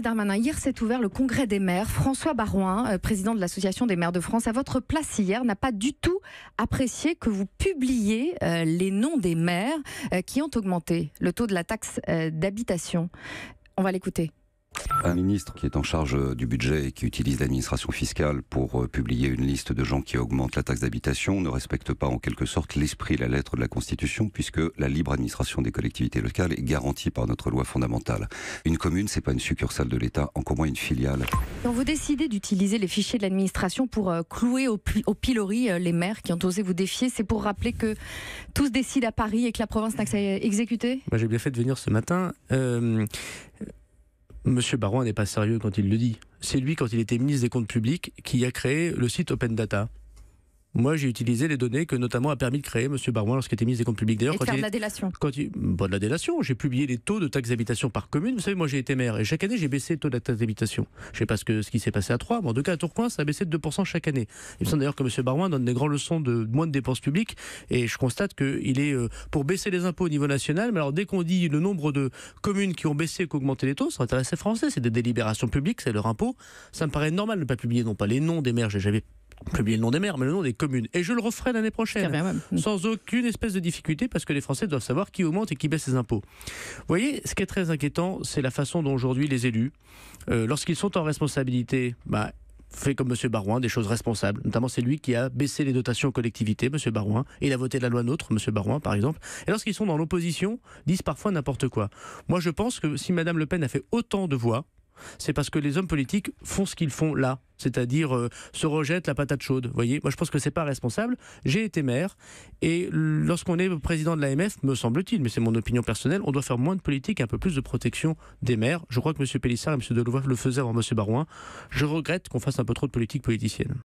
Darmanin, hier s'est ouvert le congrès des maires. François Barouin, euh, président de l'Association des maires de France, à votre place hier, n'a pas du tout apprécié que vous publiez euh, les noms des maires euh, qui ont augmenté le taux de la taxe d'habitation. On va l'écouter. Un ministre qui est en charge euh, du budget et qui utilise l'administration fiscale pour euh, publier une liste de gens qui augmentent la taxe d'habitation ne respecte pas en quelque sorte l'esprit et la lettre de la Constitution puisque la libre administration des collectivités locales est garantie par notre loi fondamentale. Une commune, c'est pas une succursale de l'État, encore moins une filiale. Quand vous décidez d'utiliser les fichiers de l'administration pour euh, clouer au, pilori les maires qui ont osé vous défier, c'est pour rappeler que tout se décide à Paris et que la province n'a que ça exécuter J'ai bien fait de venir ce matin. Monsieur Baron n'est pas sérieux quand il le dit. C'est lui, quand il était ministre des Comptes publics, qui a créé le site Open Data. Moi, j'ai utilisé les données que notamment a permis de créer M. Barouin lorsqu'il était ministre des Comptes publics. D'ailleurs, quand faire il... de la délation. Quand de la délation. J'ai publié les taux de taxes d'habitation par commune. Vous savez, moi, j'ai été maire et chaque année, j'ai baissé le taux de la taxe d'habitation. Je ne sais pas ce, que, ce qui s'est passé à Troyes, mais en tout cas, à Tourcoing, ça a baissé de 2% chaque année. Il me semble d'ailleurs que M. Barouin donne des grandes leçons de moins de dépenses publiques et je constate qu'il est euh, pour baisser les impôts au niveau national. Mais alors, dès qu'on dit le nombre de communes qui ont baissé et qu'augmenté les taux, ça intéresse les Français. C'est des délibérations publiques, c'est leur impôt. Ça me paraît normal de ne pas publier, non pas les noms des maires, j'avais publier le nom des maires, mais le nom des communes. Et je le referai l'année prochaine, ah ben mm. sans aucune espèce de difficulté, parce que les Français doivent savoir qui augmente et qui baisse ses impôts. Vous voyez, ce qui est très inquiétant, c'est la façon dont aujourd'hui les élus, euh, lorsqu'ils sont en responsabilité, bah, font comme M. Barouin, des choses responsables. Notamment, c'est lui qui a baissé les dotations aux collectivités, M. Barouin. il a voté la loi NOTRe, M. Barouin, par exemple. Et lorsqu'ils sont dans l'opposition, disent parfois n'importe quoi. Moi, je pense que si Mme Le Pen a fait autant de voix, c'est parce que les hommes politiques font ce qu'ils font là, c'est-à-dire euh, se rejettent la patate chaude. voyez, moi je pense que c'est pas responsable. J'ai été maire et lorsqu'on est président de l'AMF, me semble-t-il, mais c'est mon opinion personnelle, on doit faire moins de politique, et un peu plus de protection des maires. Je crois que M. Pélissard et M. Delouvre le faisaient avant M. Barouin. Je regrette qu'on fasse un peu trop de politique politicienne.